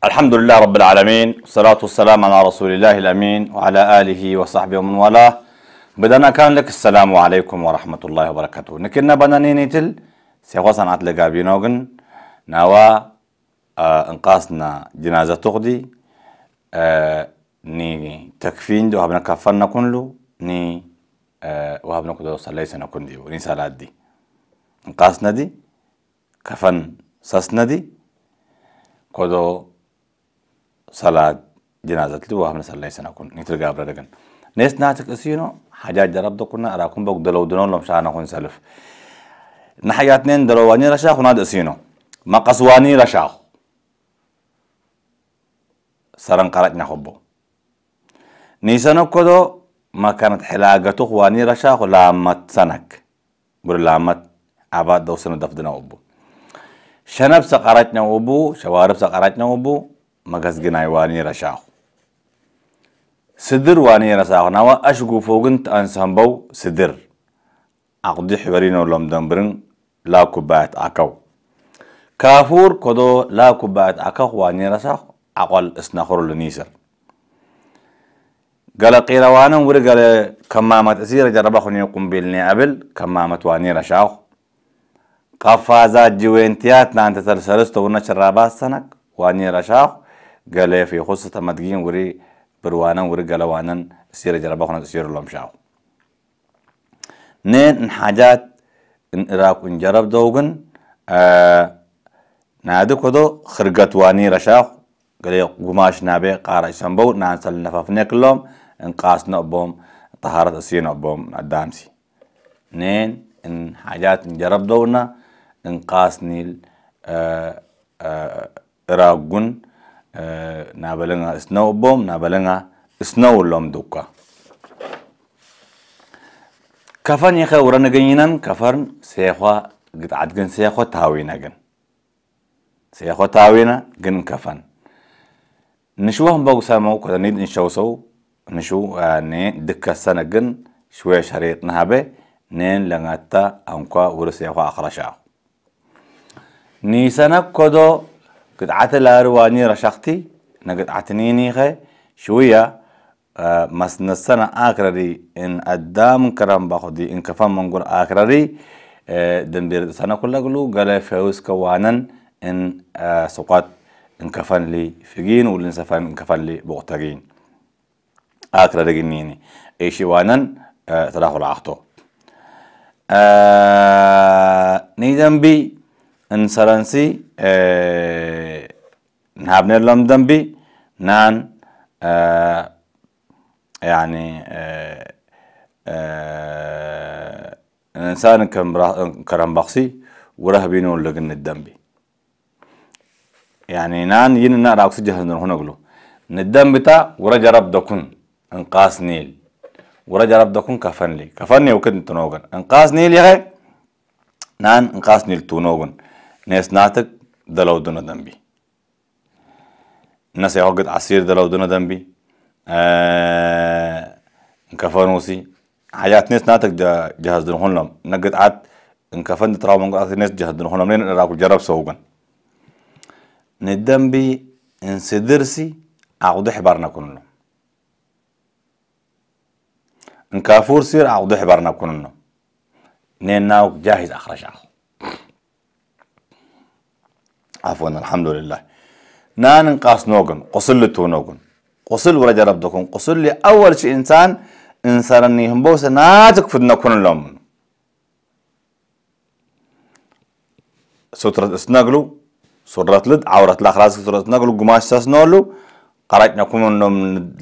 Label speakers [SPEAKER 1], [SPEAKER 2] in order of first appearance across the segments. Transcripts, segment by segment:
[SPEAKER 1] الحمد لله رب العالمين والصلاة والسلام على رسول الله الأمين وعلى آله وصحبه ومن والاه بدنا كان لك السلام عليكم ورحمة الله وبركاته نكنا بنا نينيتل سيخوا صنعت قابينوغن ناوا آه انقاصنا جنازة تغدي آه ني تكفين دو هبنا كفرنا كنلو ني آه وهبنا كدو صليسنا كنديو ني سالات دي انقاصنا دي كفن سسنا دي كدو صلاة جنازة لوها من صلى يسنا نيتر نترجع بردكن نيس ناتك أسينو حاجات جربت كنا أراكم بوك دلو دنون لهم شانا خون سلف نحياتنين دلواني رشاخ وناد أسينو مقصواني رشاخ سران قرأت نخبو نيسانو كدو ما كانت حلاقتو خواني رشاخ لامت سنك بر لامت عباد دو سنو دفدنا أبو شنب سقرتنا أبو شوارب سقرتنا أبو magasginay waani rashaakhu ስድር ዋኒ የረሳኹ ናዋ አሽጉፎ ግን ተአንሰንበው ስድር አቅዲ ሕበሪኖ ሎም ደንብርን ላ ኩባያት አከው ካፉር ኮዶ ላ ኩባያት አከው ዋኒ የረሳኹ ዓቆል እስናኽሩ ልኒስር ገለ ቂረዋንን ውሪ ገለ ከማመት እዚ ረጀረባ ኹኒ ቁምቢልኒ አብል ከማመት ዋኒ ረሻኹ ካፋዛ ጅዌንትያት ናንተ ተልሰለስተ ውነ ሸራባት ሰነቅ ዋኒ ረሻኹ گله فی خصوص تمدگین وری بروانن وری گلوانن سیر جرب خونه سیر لمشاو نين حاجات ان اراق ان جرب دوغن آه نادو كدو خرقتواني رشاخ قلي قماش نابي قارع سنبو نفاف نکلم ان قاس نبوم طهارت اسين نبوم الدامسي نين ان حاجات نجرب دونا انقاس نيل آه آه na balenga snow bom na balenga snow lom duka كفن يخا ورنا جينان كفرن سيخوا قد عد جن سيخوا تاوينا جن سيخوا تاوينا جن كفن نشوهم بقو سامو كذا نيد نشو سو نشو نين دكة سنة جن شوية شريط نهبه نين لغاتا أنكوا ورسيخوا أخرشا نيسانا كدو قد قطعة الأرواني رشقتي عتنيني خي شوية مس نسنا آخرري إن قدام كرام باخدي إن كفان منقول آخرري دم بير سنة كلها قلو قال فيوز كوانا إن سقط إن كفان لي فجين ولن سفان إن كفان لي بغتاجين آخر رجنيني إيشي وانا آه تداخل العقطو آه نيدن بي إن سرنسي آه نهابنير لم دنبي نان آه يعني آه آه إنسان كرم بخسي وره بينو لجن الدنبي يعني نان ين نار أقصد جهنم هنا قلو ندم بتا ورجع رب دكون انقاص نيل ورجع رب دكون كفن لي كفن لي وكنت تنوغن انقاص نيل يا نان انقاص نيل تنوغن ناس ناتك دلو دون دنبي الناس عقد عصير ده لو دونا ذنبي آه انكفانوسي حاجات ناس ناتك جهاز دون لهم نقد عاد انكفان تراو من قاعد ناس جهاز دون لهم لين راكو جرب سوقن ندمبي انسدرسي عقد حبرنا كنا نكافور سير عقد حبرنا نين ناو جاهز شهر عفوا الحمد لله نان قاس نوغن قصل تو نوغن قصل ورجا ربكم قصل اول شيء إنسان إنسانني هم بوسة ناتك فدنا كون لهم سترة اسنقلو سرة لد عورة لأخراس سرة اسنقلو قماش ساسنولو قرأتنا كون لهم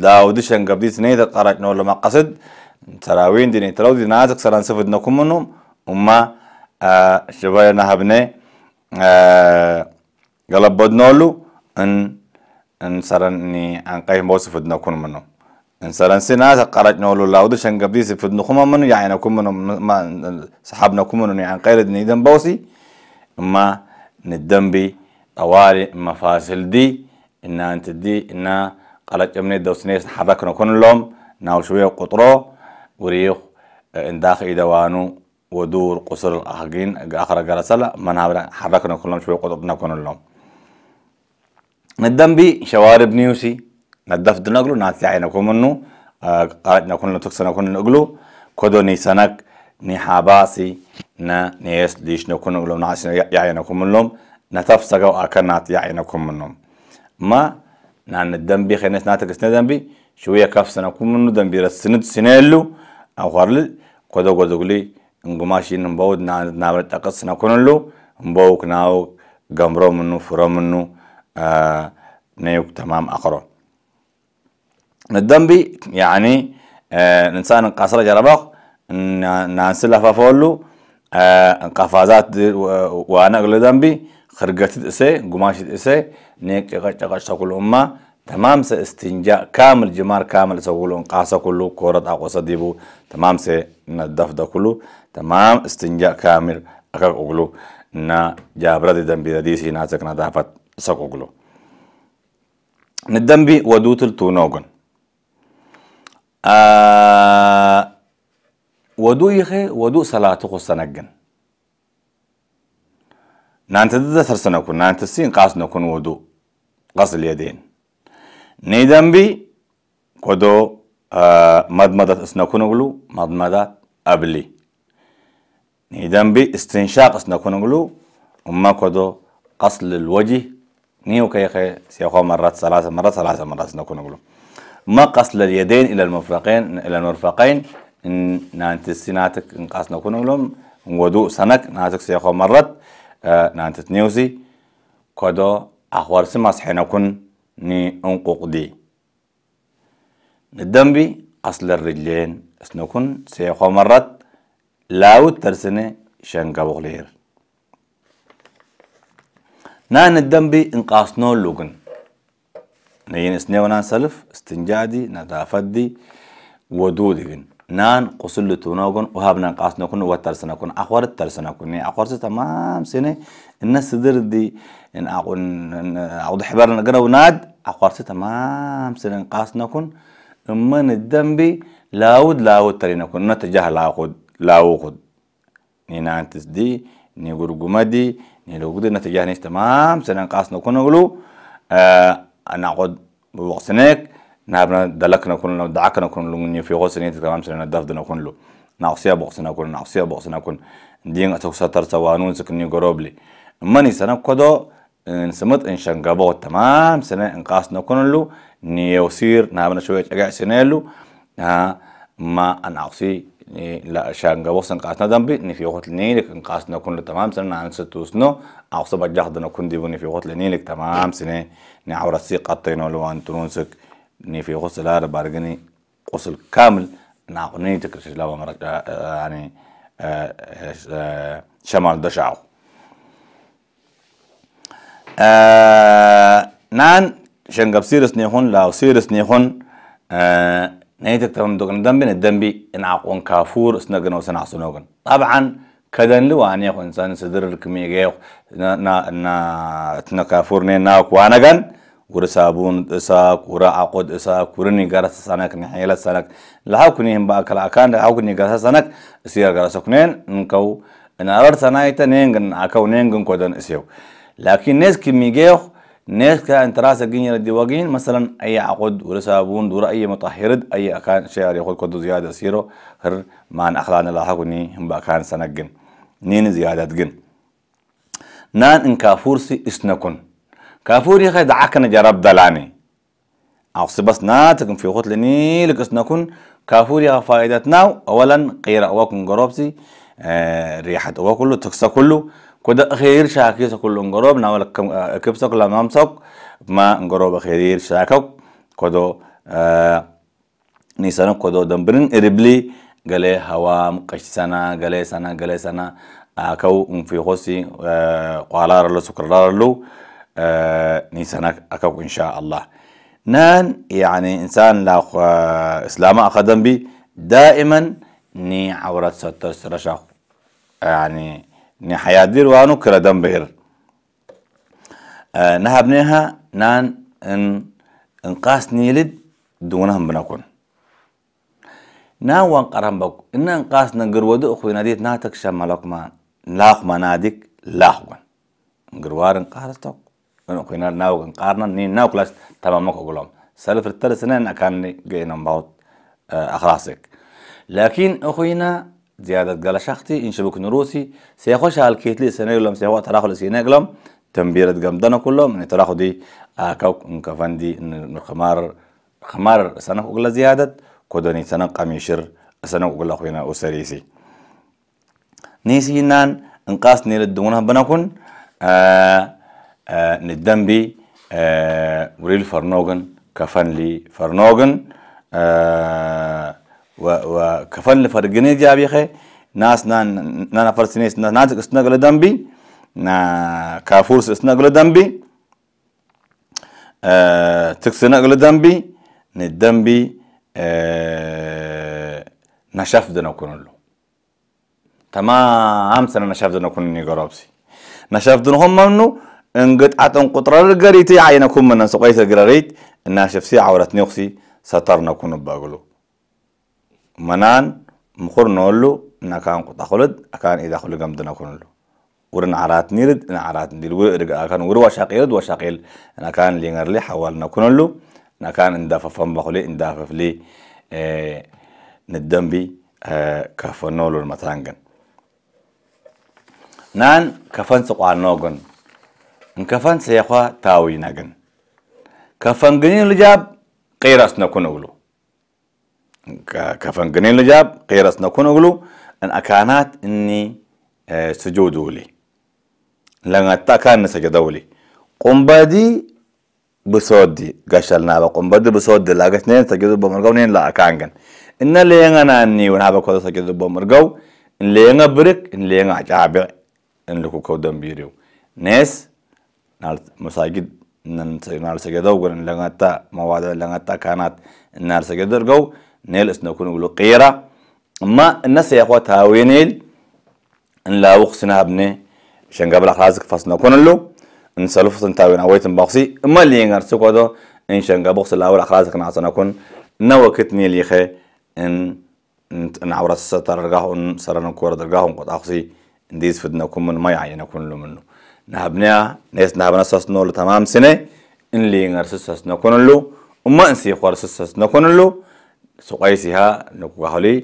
[SPEAKER 1] لاودشن قبديت نيدا قرأتنا ما قصد تراوين ديني تراو دي ناتك سران سفدنا كون لهم وما آه شبايا نهبني آه بدنولو ان ان سرني ان قيه بوس فدنا كون منو ان سرن سنا تقرج نولو لاود شنقبدي سفدنا كون منو يعني كون منو ما صحابنا كون منو عن يعني قيل دني دم بوسي ما ندمبي اواري مفاصل دي ان انت دي ان قلت امني دوسنيس حركنا كون لوم ناو شويه قطرو وريخ ان داخل دوانو ودور قصر الاخرين اخر جلسه لا منابر حركنا كلهم شويه قطرنا كون لهم ندم بي شوارب نيوسي ندفت نقلو ناتي عينا كومنو آه نكون نتكسر نكون نقلو كدو نيسانك نحاباسي نا نيس ليش نكون نقلو نعس يعينكم منهم نتفسقو آكا ناتي عينا كومنو ما نا الدم بي خينس ناتكس ندم بي شوية كاف سنكون منو دم بي رسند سنيلو أو خارل كدو كدو قلي نقماشي نبود نابرت أقصنا كونلو نمبوك نبوك ناوك قمرو منو فرو منو آه، نيوك تمام أقرأ ندمبي يعني آه، الإنسان انقصر جربخ ناس لفا فولو آه، انقفازات وانا قل دمبي خرقت اسي قماشت اسي نيك إغش إغش تقول أمة تمام سي استنجاء كامل جمار كامل سقول انقاسة كله كورة أقوى صديبو تمام سي ندف دا كله تمام استنجاء كامل أكاك أقولو نا جابرة دي دا دي سي ناسك ندافت ندمبي Nidambi waduutil tuunoogon. ودو يخي ودو صلاته سنجن نانت ضد سنكون نانت سين قاس نكون ودو غسل اليدين ندمبي كودو آه مضمضة اسنكون غلو أبلي قبلي نيدمبي استنشاق اسنكون غلو وما كودو قصل الوجه نيو كيخي سيخو مرات ثلاثة مرات ثلاثة مرات نكون نقوله ما مقص لليدين إلى المرفقين إلى المرفقين إن نانت إن نقص نكون نقولهم ودو سنك ناتك سيخو مرات آه، نانت نيوزي كدو أخوار سماس حين حينكن ني أنقوق دي الدنبي أصل الرجلين سنكون سيخو مرات لاو ترسنة شنقبوغ بغلير نان الدم بي انقاص نول لوغن نين اسنيو نان سلف استنجادي دي نظافة دي نان قصل تونوغن وهاب نان نوكن نكون وترسنكون أخوار الترسنكون يعني أخوار تمام سنة الناس صدر دي إن أقول أعود حبار نقرأ وناد أخوار تمام سنة قاس نوكن من الدنبي لاود لاود ترينكون نتجاه لاود لاود نينا أنت دي نيغرغمدي نيلوغدنا تجانيس تمام سننقاسنا كنا نقولوا آه نعقد بوقسنك نابنا نو دعك نكون لو لون في نيت تمام سننا دفدنا كنا له نعصيا بوقسنا كنا نعصيا بوقسنا كنا دين اتوسطر سوانون سكني غروبلي ماني سنة كدو آه، نسمت إن شنقبو تمام سنة ان قاس نكون لو له نيوسير نابنا شوية اجا سنة له آه، ما أنا أقصي لا شانغا وصن قاسنا دمبي نفي وقت لنيلك قاسنا كون تمام سنة عن نو أو صبا جهد كون ديبو نفي وقت لنيلك تمام سنة نعور السيق قطينو لو أن تنونسك نفي وقت سلار بارغني قصل كامل نعقني تكرش لا مرك آه، آه، يعني آه، شمال دشعو نان شنغب سيرس نيخون لاو سيرس نيخون نيتك تفهم دوغن دنبي الدنبي إن عقون كافور سنغن وسنع سنوغن طبعا كدن لو أن يكون إنسان سدر الكمية جيو نا نا نا تنا كافور نين ناك وانغن ورسابون اسا ورا عقود اسا ورني جرس سانك نحيلة سانك لا هكوني هم بقى كلا كان لا هكوني جرس سنك سيا جرس كنين نكو إن أردت سنايت نينغن عكو نينغن كودن إسيو لكن ناس كمية جيو نيكا انت راسك جينير الدواجين مثلا اي عقد ولا سابون ولا اي مطهرد اي كان شعر يقول كدو زياده سيرو هر ما ان اخلانا لاحقني هم كان سنجن نين زياده جن نان ان كافورسي اسنكن كافور يا دعكن جرب دلاني عفص بس ناتكم في لني لك اسنكن كافور يا فائدتنا اولا قيرا وكن جروبسي آه ريحه وكله تكسا كله كده خير شاكي سكول انقراب ناول كم آه، كيف سكول لا مامسك ما انقراب خير شاكو كده آه، نيسانو كده دمبرين إربلي غلي هوا قش سنة قالي سنة قالي سنة أكو في غصي آه، قالار له سكرار له نيسانا أكو إن شاء الله نان يعني إنسان لا إسلام أخدم بي دائما ني عورت ستر سرشاخ يعني نحيادير وانو كردم بير آه نهبنيها نان ان انقاس نيلد دونهم بنكون نا وان قرام بك ان انقاس نقر ودو اخوي ناديت ناتك شمالك ما لاخ ما ناديك لاخوان نقروار انقاس توك اخوي نار ناوك انقارنا نين ناوك لاش تمامك اقولهم سالف سنين اكان جينا باوت آه اخلاصك لكن اخوينا زيادة قال شختي إن شبك نروسي سيخش هالكيت لي سنة يلوم سيخو تراخو لسينا يلوم تنبيرة قام دنا كلهم من تراخو دي آكاو آه، نكفندي خمار خمار سنة أقول زيادة كودني سنة قميشر سنة أقول خوينا أسريسي نيسي نان انقاس نيل الدونها بنكون آه آه ندمبي آه وريل فرنوغن كفن لي فرنوغن آه وكفن لفرقني جابي خي ناس نان نانا ناس نازك استنقل دنبي نا كافورس استنقل دمبي أه تكسنقل دنبي ندنبي أه نشاف دنا كنلو تمام سنة نشاف دنا كنني قرابسي نشاف دنا هم منو انقطع عتن قطر القريتي عينكم من سقيت القريت الناشف سي عورتني وخسي سترنا كن باقلو منان مخور نولو نكان قطع خلد أكان إذا خلد جم دنا كنلو ورن عرات نيرد إن عرات ندير ورق أكان وروا شاقيرد وشاقيل نكان لينر لي حوال حوالنا كنلو نكان إنداف فم بخلي إنداف لي اه ندم بي اه كفنولو المتانجن نان كفن سقع نوجن كفن سيخوا تاوي نجن كفن جنين لجاب قيرس نكون أولو كفن جنين لجاب قيرس نكون أقولو أن أكانت إني اه، سجودوا لي لأن أتاكان سجدوا لي قم بادي بسودي قشلنا بقم بدي بسودي قشنين سجدوا بمرقو نين لا أكان جن إن اللي ينغنا أني ونابا كودا سجدوا بمرقو إن اللي ينغ برك إن اللي ينغ عجابع إن لكو كودن بيريو ناس نال مساجد نال سجدوا قرن لغتا مواد لغتا كانت نال سجدوا نيل اسنا كونو يقولوا قيرا ما الناس يا اخوات نيل ان لا وقسنا ابني شان قبل اخرازك فاسنا كون له ان سلف سنتاوين اويت باقسي اما اللي ينغر سكوتو ان شان قبل اخرازك الاول اخرازك نعصنا كون نوكت نيل يخي ان ان عورة عورت سترغاهن سرنا كور درغاهن قد اخسي ان ديز فدنا كون من ما يعين كون له منه نهبنا ناس نهبنا سسنو لتمام سنه ان لي نرسسس نكون له وما انسي خرسسس نكون له سقيسها نقولي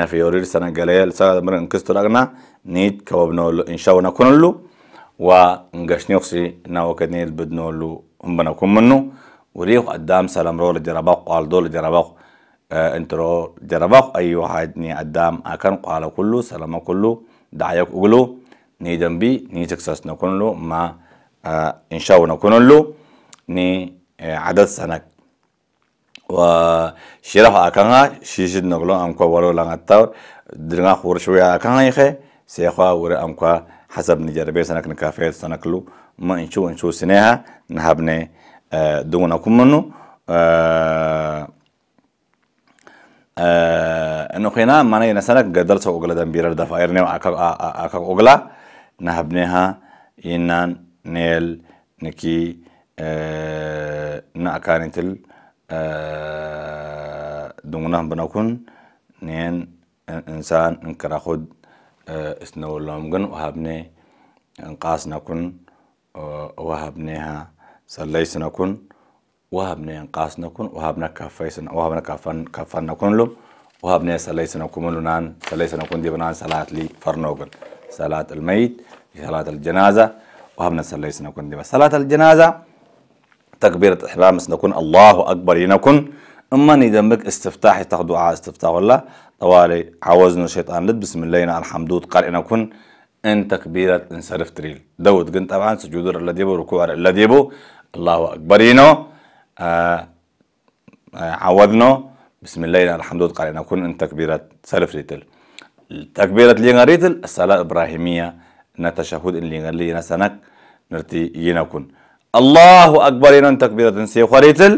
[SPEAKER 1] نفيورير سنغاليل سنة مرن كستراغنا نيت كوابنولو إن شاء الله نكونلو ونغشنيوخسي ناوكدنيل بدنولو هم بنكون منو وريق قدام سلام رول جرباق قال دول جرباق آه، انترو جرباق أي واحد ني قدام أكن قال كله سلام كله دعيك أقوله ني جنبي آه، ني تكسس نكونلو ما إنشاو إن شاء ني عدد سنك وشرف أكانا شيش نغلو أمكو ولو لان التور درنا خور شوية أكانا يخي سيخوا ور أمكو حسب نجربه سنك نكافير سنكلو ما إنشو إنشو سنها نهبني دونا كمنو إنه خينا مانا ينسانك قدل سو أغلا دنبيرر دفائر نيو أكاك أغلا نهبنيها ينان نيل نكي نأكانتل آه، دونغناه بنكون نين إنسان نكرا خد آه، اسنو لومغن وهابني انقاس نكون آه، وهبناها سليس نكون وهبنا انقاس نكون وهبنا كفيس وهبنا كفن كفن نكون لهم وهبنا سليس نكون لنان سليس نكون دي بنان صلاة لي فرنوغن صلاة الميت صلاة الجنازة وهبنا سليس نكون دي صلاة الجنازة تكبيرة إحرام سنكون الله أكبر ينكون أما ندمك استفتاح تاخد على استفتاح ولا طوالي عوزنا الشيطان لد بسم الله الحمد قال إنكون إن تكبيرة انصرف تريل دوت قن طبعا سجود الله ديبو ركوع الله ديبو الله أكبر ينو آه،, آه عوضنا بسم الله الحمد لله قال إنكون ان تكبيرة صرف تريل تكبيرة اللي غريتل الصلاه الابراهيميه نتشهد اللي غلي نسنك نرتي ينكون الله أكبر إن تكبيرة سيخريتل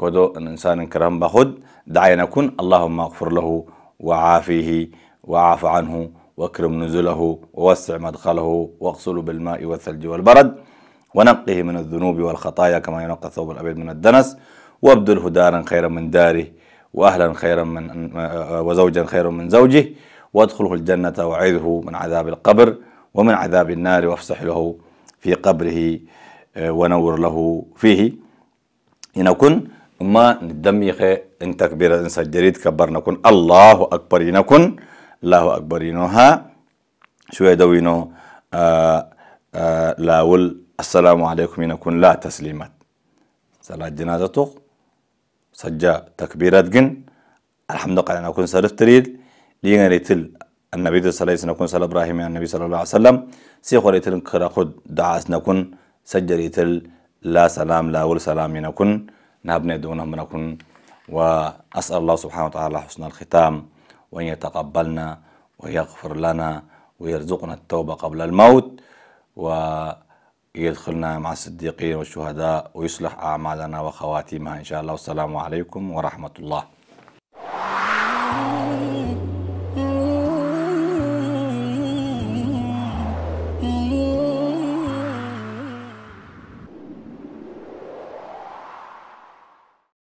[SPEAKER 1] كدو أن إنسان كرم بخد دعينا كن اللهم اغفر له وعافيه وعاف عنه واكرم نزله ووسع مدخله واغسله بالماء والثلج والبرد ونقه من الذنوب والخطايا كما ينقى الثوب الأبيض من الدنس وابدله دارا خيرا من داره وأهلا خيرا من وزوجا خيرا من زوجه وادخله الجنة وعذه من عذاب القبر ومن عذاب النار وافسح له في قبره ونور له فيه ينكون ما ندم خي انت كبيرة انسا جريد كبرنا كن الله أكبر ينكون الله أكبر ينوها شوية دوينو آآ آآ آه، آه، لاول السلام عليكم ينكون لا تسليمات صلاة جنازة توق سجا تكبيرات جن الحمد لله نكون سلف تريد لين ريتل النبي صلى الله عليه وسلم صلى إبراهيم النبي صلى الله عليه وسلم سيخو ريتل كرا خد دعاس نكون سجريتل لا سلام لا ول سلام ينكن نهبنا دون منكن وأسأل الله سبحانه وتعالى حسن الختام وأن يتقبلنا ويغفر لنا ويرزقنا التوبة قبل الموت ويدخلنا مع الصديقين والشهداء ويصلح أعمالنا وخواتيمها إن شاء الله والسلام عليكم ورحمة الله